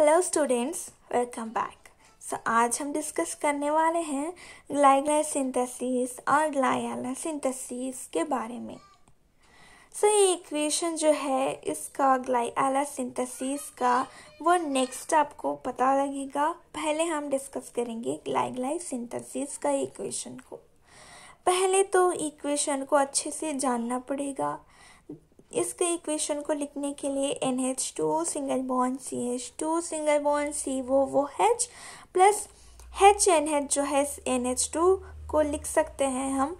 hello students welcome back so आज हम discuss करने वाले हैं ग्लाइग्लाइ सिंथेसिस और ग्लाइला सिंथेसिस के बारे में सो so, ये इक्वेशन जो है इसका ग्लाइला सिंथेसिस का वो नेक्स्ट आपको पता लगेगा पहले हम डिस्कस करेंगे ग्लाइग्लाइ सिंथेसिस का इक्वेशन को पहले तो इक्वेशन को अच्छे से जानना पड़ेगा इस इक्वेशन को लिखने के लिए N H two single bond C H two single bond C O O H plus H N H जो है एन एच टू को लिख सकते हैं हम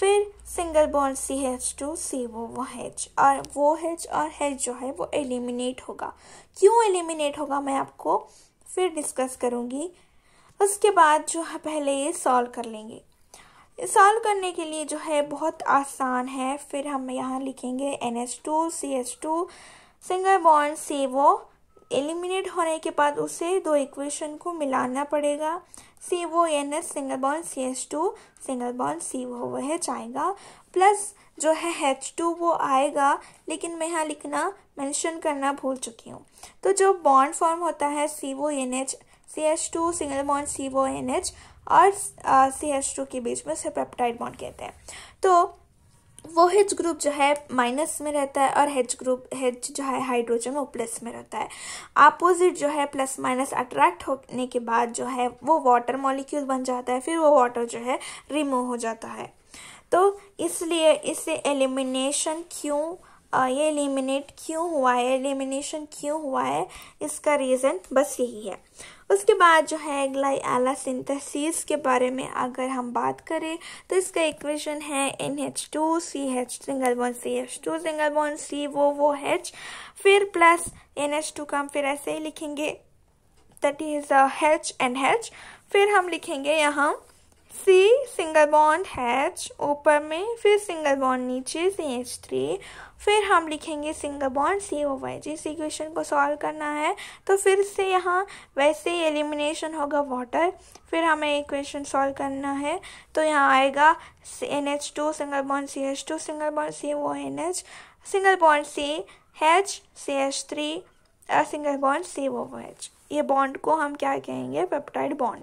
फिर single bond C H two C O O H और वो एच और एच जो है वो एलिमिनेट होगा क्यों एलिमिनेट होगा मैं आपको फिर डिस्कस करूँगी उसके बाद जो है पहले ये सॉल्व कर लेंगे सॉल्व करने के लिए जो है बहुत आसान है फिर हम यहाँ लिखेंगे N S two C S two single bond से वो एलिमिनेट होने के बाद उसे दो इक्वेशन को मिलाना पड़ेगा C O N S single bond C S two single bond C O वह जाएगा प्लस जो है एच टू वो आएगा लेकिन मैं यहाँ लिखना मेंशन करना भूल चुकी हूँ तो जो बॉन्ड फॉर्म होता है C O N H C H two single bond C O N H और सी एच टू के बीच में उसे पेप्टाइड बॉन्ड कहते हैं तो वो हेच ग्रुप जो है माइनस में रहता है और हेच ग्रुप हेच जो है हाइड्रोजन वो प्लस में रहता है अपोजिट जो है प्लस माइनस अट्रैक्ट होने के बाद जो है वो वाटर मॉलिक्यूल बन जाता है फिर वो वाटर जो है रिमूव हो जाता है तो इसलिए इसे एलिमिनेशन क्यों ये एलिमिनेट क्यों हुआ है एलिमिनेशन क्यों हुआ है इसका रीज़न बस यही है उसके बाद जो है ग्लाई आला सिंथेसिस के बारे में अगर हम बात करें तो इसका इक्वेशन है N H two C H single bond C H two single bond C O O H फिर प्लस एन एच टू का हम फिर ऐसे ही लिखेंगे that is H and H फिर हम लिखेंगे यहाँ सी सिंगल बॉन्ड हैच ऊपर में फिर सिंगल बॉन्ड नीचे सी एच थ्री फिर हम लिखेंगे single bond C O Y जिस इक्वेशन को सॉल्व करना है तो फिर से यहाँ वैसे ही एलिमिनेशन होगा वाटर फिर हमें इक्वेशन सॉल्व करना है तो यहाँ आएगा N H two single bond C H two single bond C O N H single bond C H C H three single bond C O H ये बॉन्ड को हम क्या कहेंगे पेप्टाइड बॉन्ड